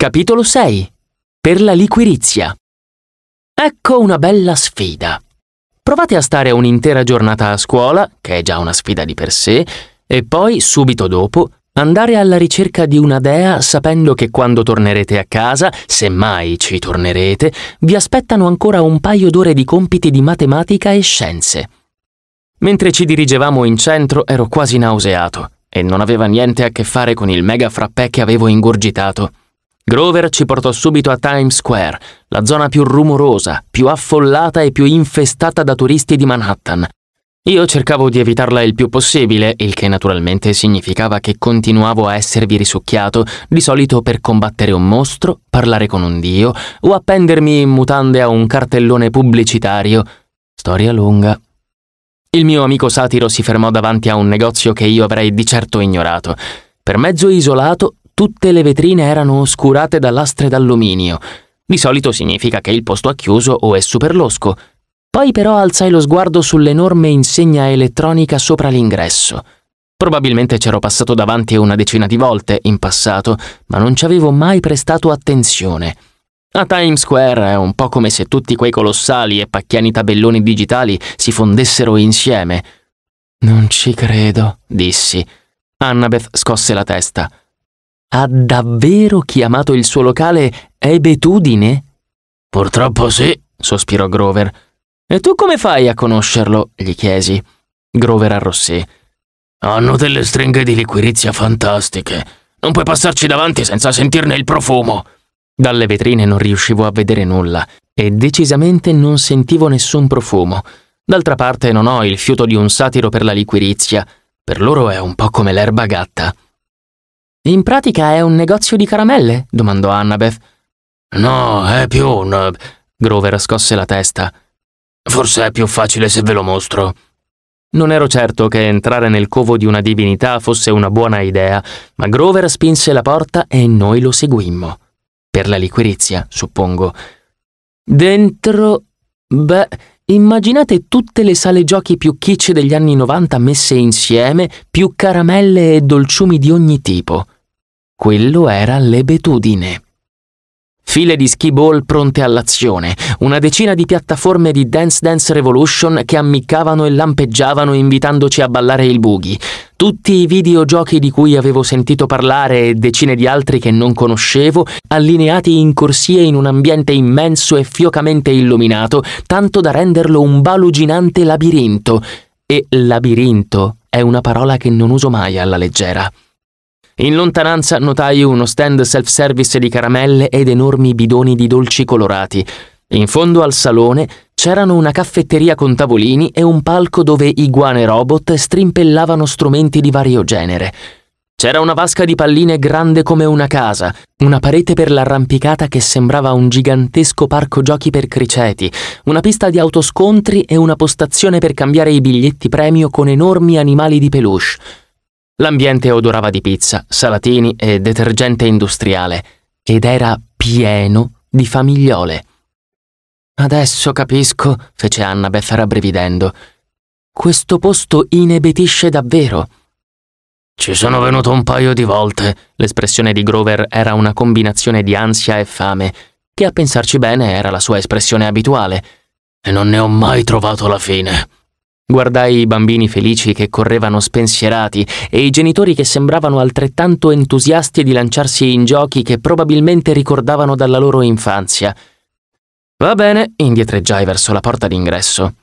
Capitolo 6 Per la liquirizia Ecco una bella sfida. Provate a stare un'intera giornata a scuola, che è già una sfida di per sé, e poi, subito dopo, andare alla ricerca di una dea sapendo che quando tornerete a casa, se mai ci tornerete, vi aspettano ancora un paio d'ore di compiti di matematica e scienze. Mentre ci dirigevamo in centro ero quasi nauseato e non aveva niente a che fare con il mega frappè che avevo ingurgitato. Grover ci portò subito a Times Square, la zona più rumorosa, più affollata e più infestata da turisti di Manhattan. Io cercavo di evitarla il più possibile, il che naturalmente significava che continuavo a esservi risucchiato, di solito per combattere un mostro, parlare con un dio o appendermi in mutande a un cartellone pubblicitario. Storia lunga. Il mio amico satiro si fermò davanti a un negozio che io avrei di certo ignorato. Per mezzo isolato Tutte le vetrine erano oscurate da lastre d'alluminio. Di solito significa che il posto ha chiuso o è superlosco. Poi però alzai lo sguardo sull'enorme insegna elettronica sopra l'ingresso. Probabilmente c'ero passato davanti una decina di volte in passato, ma non ci avevo mai prestato attenzione. A Times Square è eh, un po' come se tutti quei colossali e pacchiani tabelloni digitali si fondessero insieme. Non ci credo, dissi. Annabeth scosse la testa. Ha davvero chiamato il suo locale Ebetudine? Purtroppo sì, sospirò Grover. E tu come fai a conoscerlo? gli chiesi. Grover arrossì. Hanno delle stringhe di liquirizia fantastiche. Non puoi passarci davanti senza sentirne il profumo. Dalle vetrine non riuscivo a vedere nulla e decisamente non sentivo nessun profumo. D'altra parte non ho il fiuto di un satiro per la liquirizia. Per loro è un po' come l'erba gatta. In pratica è un negozio di caramelle? domandò Annabeth. No, è più un... Eh, Grover scosse la testa. Forse è più facile se ve lo mostro. Non ero certo che entrare nel covo di una divinità fosse una buona idea, ma Grover spinse la porta e noi lo seguimmo. Per la liquirizia, suppongo. Dentro Beh, immaginate tutte le sale giochi più chicce degli anni 90 messe insieme, più caramelle e dolciumi di ogni tipo. Quello era l'ebetudine. File di ski ball pronte all'azione, una decina di piattaforme di Dance Dance Revolution che ammiccavano e lampeggiavano invitandoci a ballare il boogie tutti i videogiochi di cui avevo sentito parlare e decine di altri che non conoscevo, allineati in corsie in un ambiente immenso e fiocamente illuminato, tanto da renderlo un baluginante labirinto. E labirinto è una parola che non uso mai alla leggera. In lontananza notai uno stand self-service di caramelle ed enormi bidoni di dolci colorati. In fondo al salone C'erano una caffetteria con tavolini e un palco dove iguane robot strimpellavano strumenti di vario genere. C'era una vasca di palline grande come una casa, una parete per l'arrampicata che sembrava un gigantesco parco giochi per criceti, una pista di autoscontri e una postazione per cambiare i biglietti premio con enormi animali di peluche. L'ambiente odorava di pizza, salatini e detergente industriale, ed era pieno di famigliole. Adesso capisco, fece Annabeth rabbrividendo. Questo posto inebetisce davvero. Ci sono venuto un paio di volte. L'espressione di Grover era una combinazione di ansia e fame, che a pensarci bene era la sua espressione abituale. E non ne ho mai trovato la fine. Guardai i bambini felici che correvano spensierati e i genitori che sembravano altrettanto entusiasti di lanciarsi in giochi che probabilmente ricordavano dalla loro infanzia. Va bene, indietreggiai verso la porta d'ingresso.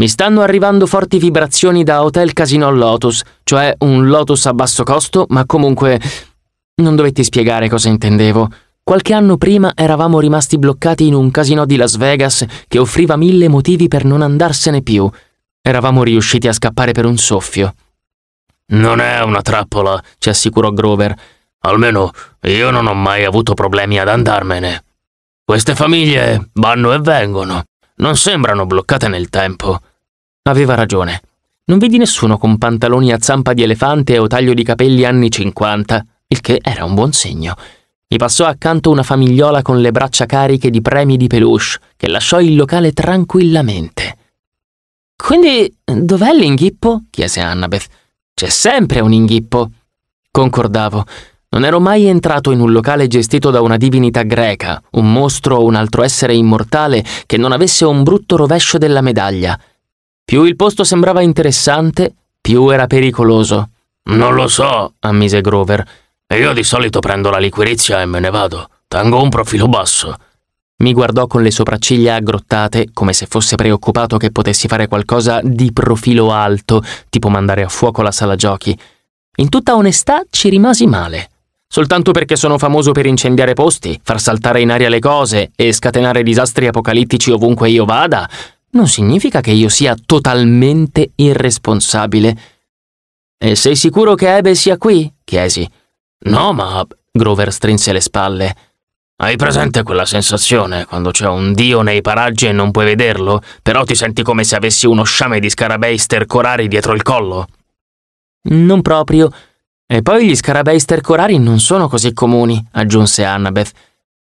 Mi stanno arrivando forti vibrazioni da Hotel Casino Lotus, cioè un Lotus a basso costo, ma comunque... Non dovetti spiegare cosa intendevo. Qualche anno prima eravamo rimasti bloccati in un casino di Las Vegas che offriva mille motivi per non andarsene più. Eravamo riusciti a scappare per un soffio. Non è una trappola, ci assicurò Grover. Almeno io non ho mai avuto problemi ad andarmene. Queste famiglie vanno e vengono, non sembrano bloccate nel tempo. Aveva ragione. Non vedi nessuno con pantaloni a zampa di elefante o taglio di capelli anni 50, il che era un buon segno. Mi passò accanto una famigliola con le braccia cariche di premi di peluche, che lasciò il locale tranquillamente. Quindi dov'è l'inghippo? chiese Annabeth. C'è sempre un inghippo. Concordavo. Non ero mai entrato in un locale gestito da una divinità greca, un mostro o un altro essere immortale che non avesse un brutto rovescio della medaglia. Più il posto sembrava interessante, più era pericoloso. Non lo so, ammise Grover. Io di solito prendo la liquirizia e me ne vado. Tengo un profilo basso. Mi guardò con le sopracciglia aggrottate, come se fosse preoccupato che potessi fare qualcosa di profilo alto, tipo mandare a fuoco la sala giochi. In tutta onestà ci rimasi male soltanto perché sono famoso per incendiare posti, far saltare in aria le cose e scatenare disastri apocalittici ovunque io vada, non significa che io sia totalmente irresponsabile. E sei sicuro che Ebe sia qui? chiesi. No, ma... Grover strinse le spalle. Hai presente quella sensazione quando c'è un dio nei paraggi e non puoi vederlo, però ti senti come se avessi uno sciame di scarabei stercorari dietro il collo? Non proprio, e poi gli scarabei stercorari non sono così comuni, aggiunse Annabeth.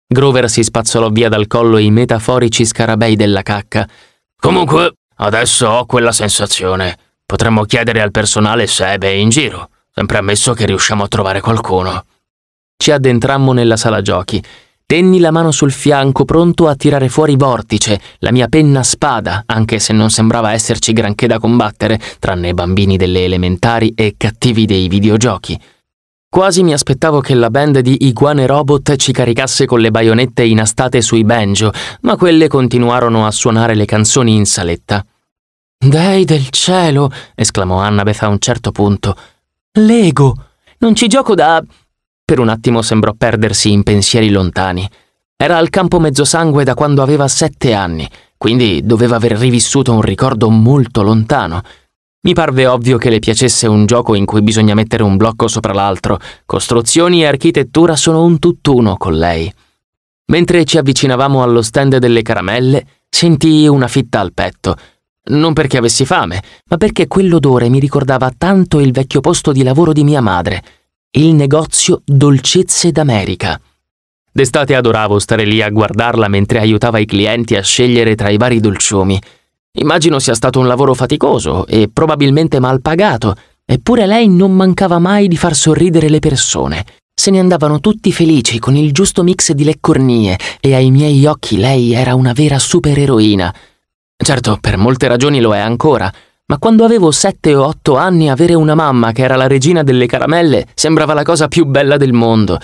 Grover si spazzolò via dal collo i metaforici scarabei della cacca. Comunque, adesso ho quella sensazione. Potremmo chiedere al personale se Ebe è in giro, sempre ammesso che riusciamo a trovare qualcuno. Ci addentrammo nella sala giochi. Tenni la mano sul fianco, pronto a tirare fuori vortice, la mia penna spada, anche se non sembrava esserci granché da combattere, tranne bambini delle elementari e cattivi dei videogiochi. Quasi mi aspettavo che la band di Iguane Robot ci caricasse con le baionette inastate sui banjo, ma quelle continuarono a suonare le canzoni in saletta. Dei del cielo! esclamò Annabeth a un certo punto. Lego! Non ci gioco da. Per un attimo sembrò perdersi in pensieri lontani. Era al campo mezzosangue da quando aveva sette anni, quindi doveva aver rivissuto un ricordo molto lontano. Mi parve ovvio che le piacesse un gioco in cui bisogna mettere un blocco sopra l'altro. Costruzioni e architettura sono un tutt'uno con lei. Mentre ci avvicinavamo allo stand delle caramelle, sentii una fitta al petto. Non perché avessi fame, ma perché quell'odore mi ricordava tanto il vecchio posto di lavoro di mia madre il negozio Dolcezze d'America. D'estate adoravo stare lì a guardarla mentre aiutava i clienti a scegliere tra i vari dolciumi. Immagino sia stato un lavoro faticoso e probabilmente mal pagato, eppure lei non mancava mai di far sorridere le persone. Se ne andavano tutti felici con il giusto mix di leccornie e ai miei occhi lei era una vera supereroina. Certo, per molte ragioni lo è ancora, ma quando avevo sette o otto anni avere una mamma che era la regina delle caramelle sembrava la cosa più bella del mondo.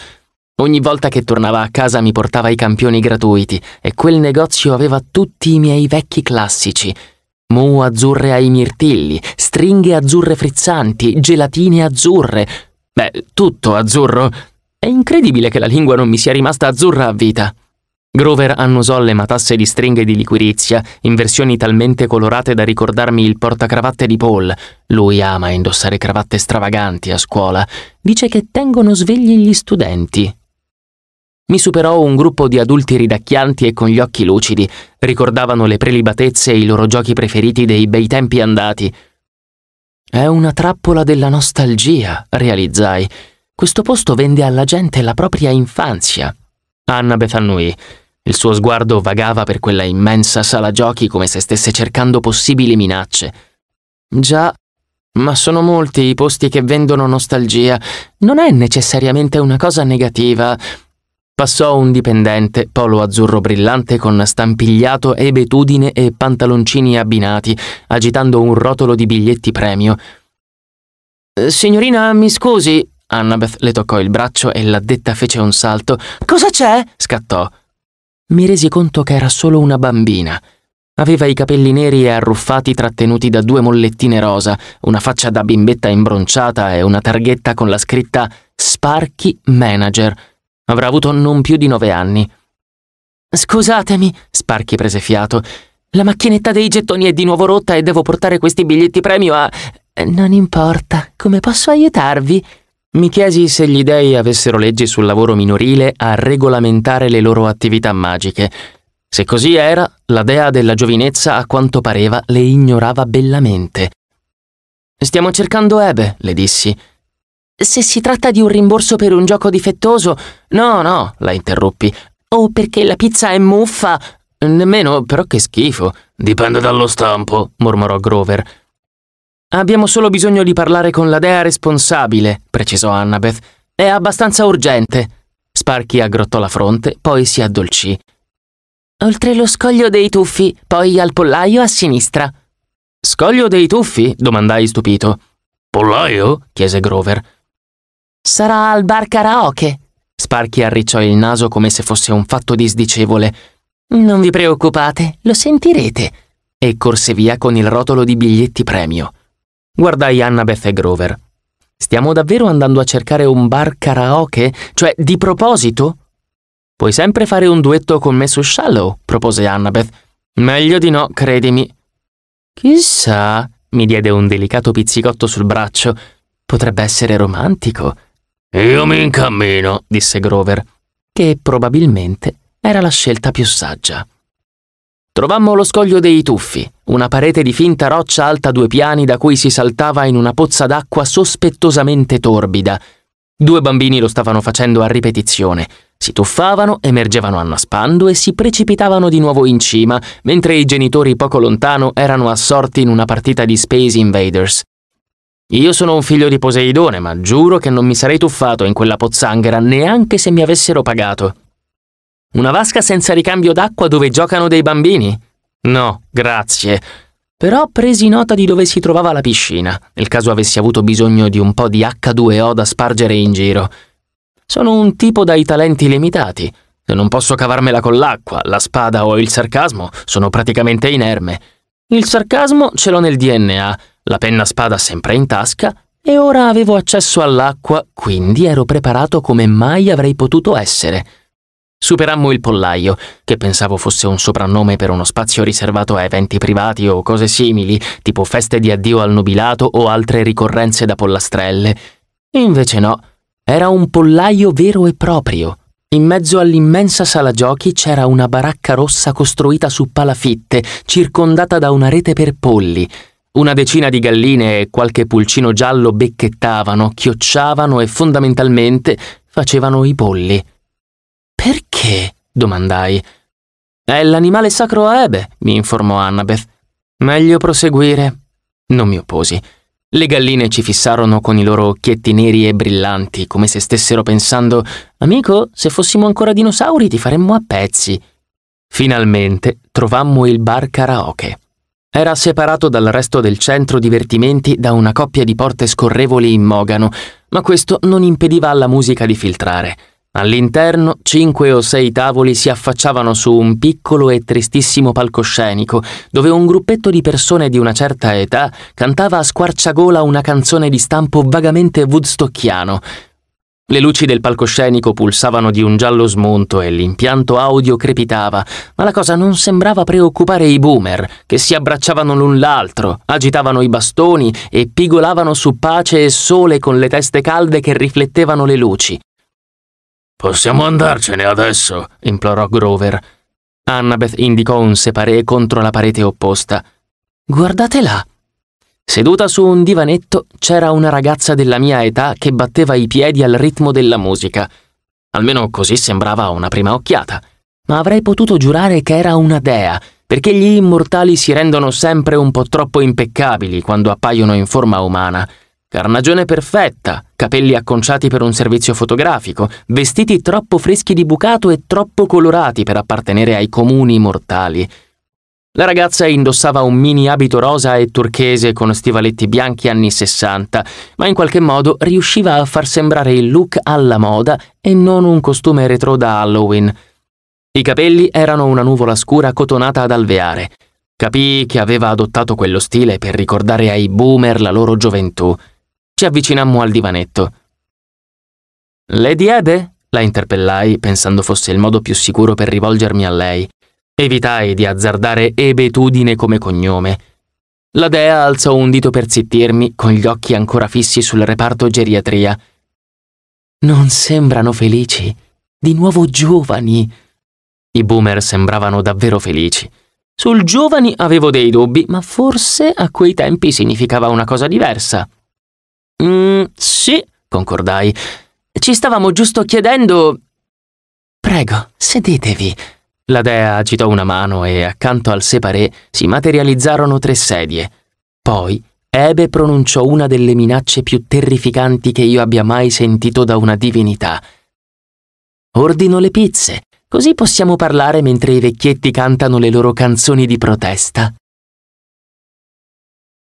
Ogni volta che tornava a casa mi portava i campioni gratuiti e quel negozio aveva tutti i miei vecchi classici. Mu azzurre ai mirtilli, stringhe azzurre frizzanti, gelatine azzurre. Beh, tutto azzurro. È incredibile che la lingua non mi sia rimasta azzurra a vita. Grover annusò le matasse di stringhe di liquirizia, in versioni talmente colorate da ricordarmi il portacravatte di Paul. Lui ama indossare cravatte stravaganti a scuola. Dice che tengono svegli gli studenti. Mi superò un gruppo di adulti ridacchianti e con gli occhi lucidi. Ricordavano le prelibatezze e i loro giochi preferiti dei bei tempi andati. È una trappola della nostalgia, realizzai. Questo posto vende alla gente la propria infanzia. Anna Betannui il suo sguardo vagava per quella immensa sala giochi come se stesse cercando possibili minacce. Già, ma sono molti i posti che vendono nostalgia. Non è necessariamente una cosa negativa. Passò un dipendente, polo azzurro brillante con stampigliato ebetudine e pantaloncini abbinati, agitando un rotolo di biglietti premio. Signorina, mi scusi. Annabeth le toccò il braccio e l'addetta fece un salto. Cosa c'è? scattò mi resi conto che era solo una bambina. Aveva i capelli neri e arruffati trattenuti da due mollettine rosa, una faccia da bimbetta imbronciata e una targhetta con la scritta Sparky Manager. Avrà avuto non più di nove anni. Scusatemi, Sparky prese fiato. La macchinetta dei gettoni è di nuovo rotta e devo portare questi biglietti premio a... Non importa, come posso aiutarvi? Mi chiesi se gli dei avessero leggi sul lavoro minorile a regolamentare le loro attività magiche. Se così era, la dea della giovinezza a quanto pareva le ignorava bellamente. Stiamo cercando Ebe, le dissi. Se si tratta di un rimborso per un gioco difettoso, no, no, la interruppi. O perché la pizza è muffa. Nemmeno, però che schifo. Dipende dallo stampo, mormorò Grover. Abbiamo solo bisogno di parlare con la dea responsabile, precisò Annabeth. È abbastanza urgente. Sparky aggrottò la fronte, poi si addolcì. Oltre lo scoglio dei tuffi, poi al pollaio a sinistra. Scoglio dei tuffi? domandai stupito. Pollaio? chiese Grover. Sarà al bar karaoke. Sparky arricciò il naso come se fosse un fatto disdicevole. Non vi preoccupate, lo sentirete. E corse via con il rotolo di biglietti premio. Guardai Annabeth e Grover. Stiamo davvero andando a cercare un bar karaoke? Cioè, di proposito? Puoi sempre fare un duetto con me su Shallow, propose Annabeth. Meglio di no, credimi. Chissà, mi diede un delicato pizzicotto sul braccio. Potrebbe essere romantico. Io mi incammino, disse Grover, che probabilmente era la scelta più saggia. Trovammo lo scoglio dei tuffi, una parete di finta roccia alta due piani da cui si saltava in una pozza d'acqua sospettosamente torbida. Due bambini lo stavano facendo a ripetizione. Si tuffavano, emergevano annaspando e si precipitavano di nuovo in cima, mentre i genitori poco lontano erano assorti in una partita di Space Invaders. Io sono un figlio di Poseidone, ma giuro che non mi sarei tuffato in quella pozzanghera neanche se mi avessero pagato. Una vasca senza ricambio d'acqua dove giocano dei bambini? No, grazie. Però presi nota di dove si trovava la piscina, nel caso avessi avuto bisogno di un po' di H2O da spargere in giro. Sono un tipo dai talenti limitati. Se non posso cavarmela con l'acqua, la spada o il sarcasmo, sono praticamente inerme. Il sarcasmo ce l'ho nel DNA, la penna spada sempre in tasca e ora avevo accesso all'acqua, quindi ero preparato come mai avrei potuto essere. Superammo il pollaio, che pensavo fosse un soprannome per uno spazio riservato a eventi privati o cose simili, tipo feste di addio al nubilato o altre ricorrenze da pollastrelle. Invece no, era un pollaio vero e proprio. In mezzo all'immensa sala giochi c'era una baracca rossa costruita su palafitte, circondata da una rete per polli. Una decina di galline e qualche pulcino giallo becchettavano, chiocciavano e fondamentalmente facevano i polli. Perché? domandai. È l'animale sacro a Ebe, mi informò Annabeth. Meglio proseguire. Non mi opposi. Le galline ci fissarono con i loro occhietti neri e brillanti, come se stessero pensando Amico, se fossimo ancora dinosauri ti faremmo a pezzi. Finalmente trovammo il bar karaoke. Era separato dal resto del centro divertimenti da una coppia di porte scorrevoli in mogano, ma questo non impediva alla musica di filtrare. All'interno cinque o sei tavoli si affacciavano su un piccolo e tristissimo palcoscenico, dove un gruppetto di persone di una certa età cantava a squarciagola una canzone di stampo vagamente woodstockiano. Le luci del palcoscenico pulsavano di un giallo smunto e l'impianto audio crepitava, ma la cosa non sembrava preoccupare i boomer, che si abbracciavano l'un l'altro, agitavano i bastoni e pigolavano su pace e sole con le teste calde che riflettevano le luci. Possiamo andarcene adesso, implorò Grover. Annabeth indicò un separé contro la parete opposta. Guardate là. Seduta su un divanetto c'era una ragazza della mia età che batteva i piedi al ritmo della musica. Almeno così sembrava a una prima occhiata. Ma avrei potuto giurare che era una dea, perché gli immortali si rendono sempre un po' troppo impeccabili quando appaiono in forma umana. Carnagione perfetta, capelli acconciati per un servizio fotografico, vestiti troppo freschi di bucato e troppo colorati per appartenere ai comuni mortali. La ragazza indossava un mini abito rosa e turchese con stivaletti bianchi anni 60, ma in qualche modo riusciva a far sembrare il look alla moda e non un costume retro da Halloween. I capelli erano una nuvola scura cotonata ad alveare. Capì che aveva adottato quello stile per ricordare ai boomer la loro gioventù. Ci avvicinammo al divanetto. Lady Ede? La interpellai, pensando fosse il modo più sicuro per rivolgermi a lei. Evitai di azzardare ebetudine come cognome. La dea alzò un dito per zittirmi, con gli occhi ancora fissi sul reparto geriatria. Non sembrano felici. Di nuovo giovani. I boomer sembravano davvero felici. Sul giovani avevo dei dubbi, ma forse a quei tempi significava una cosa diversa. Mm, sì, concordai. Ci stavamo giusto chiedendo. Prego, sedetevi. La dea agitò una mano e accanto al separé si materializzarono tre sedie. Poi Ebe pronunciò una delle minacce più terrificanti che io abbia mai sentito da una divinità. Ordino le pizze, così possiamo parlare mentre i vecchietti cantano le loro canzoni di protesta.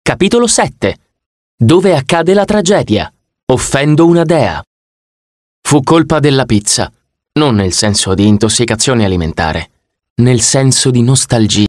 Capitolo 7 dove accade la tragedia? Offendo una dea. Fu colpa della pizza, non nel senso di intossicazione alimentare, nel senso di nostalgia.